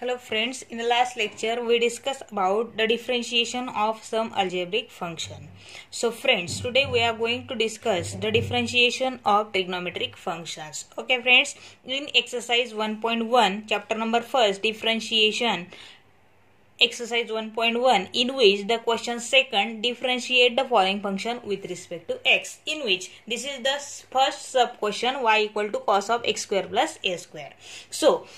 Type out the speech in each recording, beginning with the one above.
Hello friends, in the last lecture we discussed about the differentiation of some algebraic function. So friends, today we are going to discuss the differentiation of trigonometric functions. Okay friends, in exercise 1.1, chapter number 1, differentiation, exercise 1.1 in which the question second differentiate the following function with respect to x in which this is the first sub question y equal to cos of x square plus a square. So,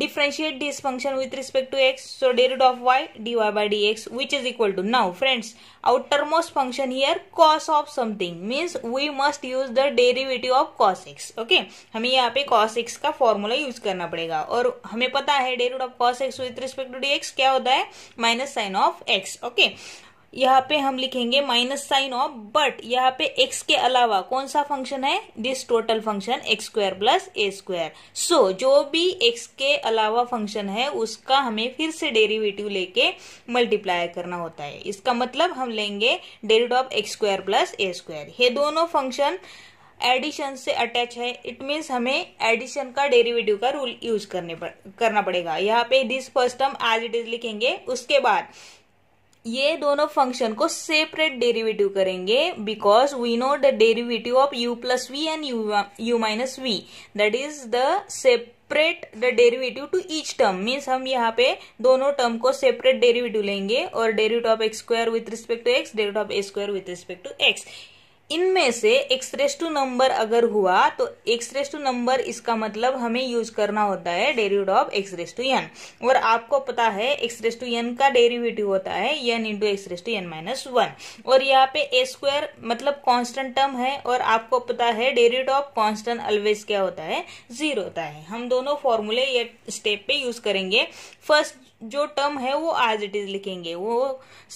differentiate this function with respect to x so derived of y dy by dx which is equal to now friends outermost function here cos of something means we must use the derivative of cos x okay hame yaha pe cos x ka formula use karna padega aur hame pata hai derivative of cos x with respect to dx kya hota hai minus sin of x okay यहाँ पे हम लिखेंगे minus sine of but यहाँ पे x के अलावा कौन सा फंक्शन है this total function x square plus a square so जो भी एक्स के अलावा फंक्शन है उसका हमें फिर से डेरिवेटिव लेके मल्टीप्लाई करना होता है इसका मतलब हम लेंगे derivative of x square plus a square ये दोनों फंक्शन एडिशन से अटैच है इट मीन्स हमें एडिशन का डेरिवेटिव का रूल यूज करने पर, करना पड़ेगा यहाँ पे this first term as it is लिखेंगे उसके बाद ये दोनों फंक्शन को सेपरेट डेरिवेटिव करेंगे because we know the derivative of u plus v and u minus v that is the separate the derivative to each term means हम यहाँ पे दोनों टर्म को सेपरेट डेरिवेटिव लेंगे और derivative of x square with respect to x derivative of a square with respect to x इनमें से X-rays to number अगर हुआ तो एक्सरेस टू नंबर इसका मतलब हमें यूज करना होता है derivative of x raise to n और आपको पता है एक्सरेस टू एन का डेरिवेटिव होता है n into x raise to n minus one और यहाँ पे ए स्क्वायर मतलब कांस्टेंट टर्म है और आपको पता है डेरिवेटिव ऑफ कांस्टेंट ऑलवेज क्या होता है जीरो होता है हम दोनों फॉर्मूले ये स्टेप पे यूज करेंगे फर्स्ट जो टर्म है वो एज इट इज लिखेंगे वो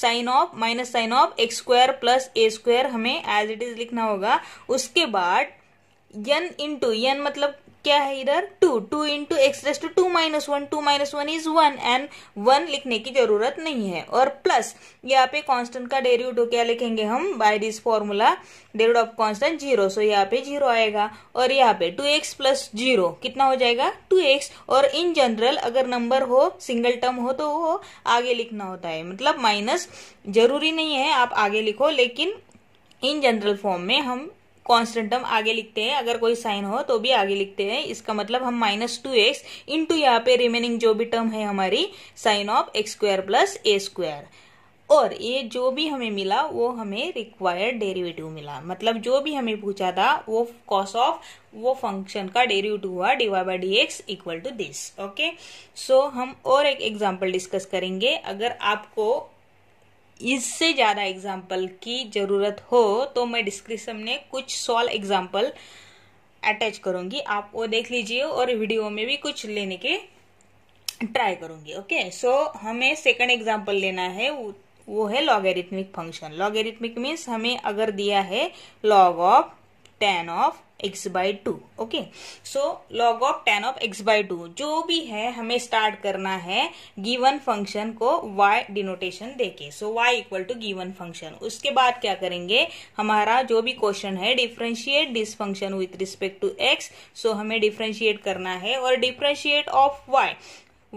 sine of minus sine of x square plus a square हमें एज इट इज लिखना होगा उसके बाद यन इंटू यन मतलब क्या है इधर two two into x raise to two minus one two minus one is one and one लिखने की जरूरत नहीं है और प्लस यहाँ पे कांस्टेंट का डेरिवेटिव तो क्या लिखेंगे हम by this formula derivative of constant zero so यहाँ पे जीरो आएगा और यहाँ पे टू एक्स प्लस जीरो कितना हो जाएगा टू एक्स और इन जनरल अगर नंबर हो सिंगल टर्म हो तो वो आगे लिखना होता है मतलब माइनस जरूरी नहीं है आप आगे लिखो लेकिन इन जनरल फॉर्म में हम कॉन्स्टेंट हम आगे लिखते हैं अगर कोई साइन हो तो भी आगे लिखते हैं इसका मतलब हम माइनस टू एक्स इंटू यहाँ पे रिमेनिंग जो भी टर्म है हमारी sine of x square plus a square और ये जो भी हमें मिला वो हमें रिक्वायर्ड डेरिवेटिव मिला मतलब जो भी हमें पूछा था वो कॉस ऑफ वो फंक्शन का डेरिवेटिव हुआ d y by d x equal to this okay so हम और एक एग्जांपल डिस्कस करेंगे अगर आपको इससे ज़्यादा एग्जाम्पल की ज़रूरत हो तो मैं डिस्क्रिप्शन में कुछ सॉल एग्जाम्पल अटैच करूँगी आप वो देख लीजिए और वीडियो में भी कुछ लेने के ट्राई करूँगी ओके सो हमें सेकंड एग्जाम्पल लेना है वो है लॉगेरिथमिक फंक्शन लॉगेरिथमिक मीन्स हमें अगर दिया है log of tan of x by two okay so log of tan of x by two जो भी है हमें स्टार्ट करना है गिवन फंक्शन को वाई डिनोटेशन देके so y equal to given function उसके बाद क्या करेंगे हमारा जो भी क्वेश्चन है differentiate this function with respect to x so हमें डिफ्रेंशिएट करना है और डिफ्रेंशिएट ऑफ वाई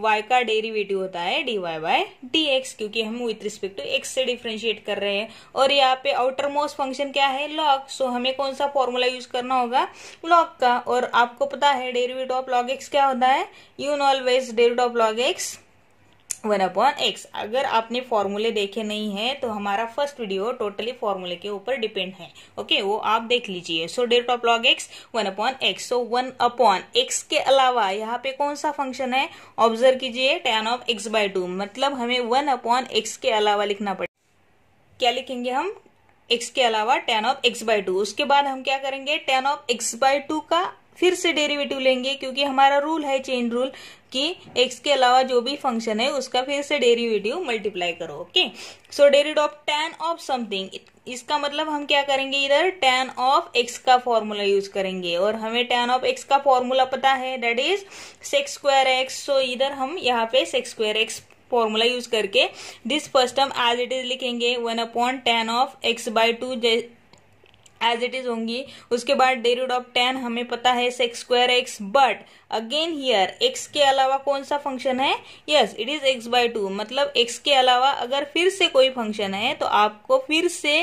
y का डेरिवेटिव होता है D Y by d x क्योंकि हम विथ रिस्पेक्ट टू एक्स से डिफ्रेंशिएट कर रहे हैं और यहाँ पे आउटर मोस्ट फंक्शन क्या है log सो हमें कौन सा फॉर्मूला यूज करना होगा log का और आपको पता है डेरिवेटिव ऑफ लॉग एक्स क्या होता है यून always derivative of log x one upon x अगर आपने फॉर्मूले देखे नहीं है तो हमारा फर्स्ट वीडियो टोटली फॉर्मूले के ऊपर डिपेंड है ओके okay, वो आप देख लीजिए so that of log x one upon x so one upon x के अलावा यहाँ पे कौन सा फंक्शन है ऑब्जर्व कीजिए tan of x by two मतलब हमें वन अपॉन एक्स के अलावा लिखना पड़ेगा क्या लिखेंगे हम एक्स के अलावा tan of x by two उसके बाद हम क्या करेंगे tan of x by two का फिर से डेरिवेटिव लेंगे क्योंकि हमारा रूल है चेन रूल कि एक्स के अलावा जो भी फंक्शन है उसका फिर से डेरिवेटिव मल्टीप्लाई करो okay so derivative of tan of something इसका मतलब हम क्या करेंगे इधर टेन ऑफ एक्स का फॉर्मूला यूज करेंगे और हमें टेन ऑफ एक्स का फॉर्मूला पता है that is sec square x so इधर हम यहाँ पे sec square x formula use करके this first term as it is लिखेंगे one upon tan of x by two as it is होंगी उसके बाद डे रूट ऑफ टेन हमें पता है sec square x but again here x के अलावा कौन सा फंक्शन है yes it is x by two मतलब एक्स के अलावा अगर फिर से कोई फंक्शन है तो आपको फिर से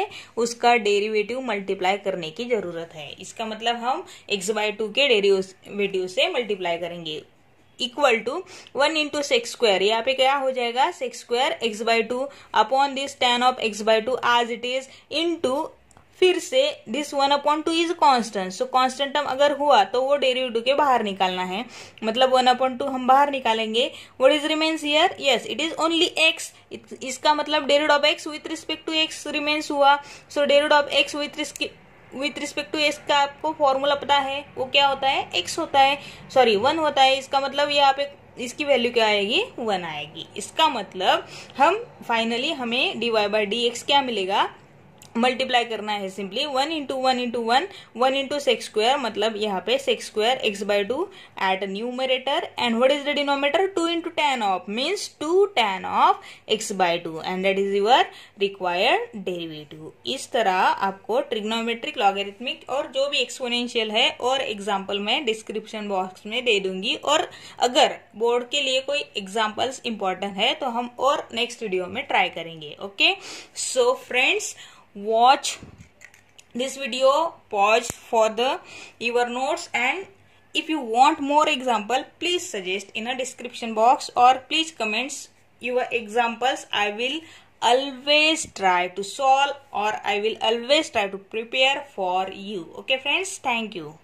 उसका डेरिवेटिव मल्टीप्लाई करने की जरूरत है इसका मतलब हम एक्स बाय टू के डेरिवेटिव से मल्टीप्लाई करेंगे equal to one into sec square यहाँ पे क्या हो जाएगा sec square x by two upon this tan of x by two as it is into फिर से this one upon two is constant so constant term अगर हुआ तो वो डेरिवेटिव के बाहर निकालना है मतलब वन अपॉइंट टू हम बाहर निकालेंगे what is remains here yes it is only x इसका मतलब derivative of x with respect to x remains हुआ so derivative of x with respect with respect to x का आपको फॉर्मूला पता है वो क्या होता है एक्स होता है सॉरी वन होता है इसका मतलब ये आप एक इसकी वैल्यू क्या आएगी वन आएगी इसका मतलब हम फाइनली हमें d y by d x क्या मिलेगा मल्टीप्लाई करना है simply one into one into one one into sec square मतलब यहाँ पे sec square x by two at numerator and what is the denominator two into tan of means two tan of x by two and that is your required derivative इस तरह आपको trigonometric logarithmic और जो भी exponential है और example मैं description box में दे दूंगी और अगर बोर्ड के लिए कोई एग्जाम्पल्स इंपॉर्टेंट है तो हम और नेक्स्ट वीडियो में ट्राई करेंगे okay so friends watch this video pause for the your notes and if you want more example please suggest in a description box or please comments your examples i will always try to solve or i will always try to prepare for you okay friends thank you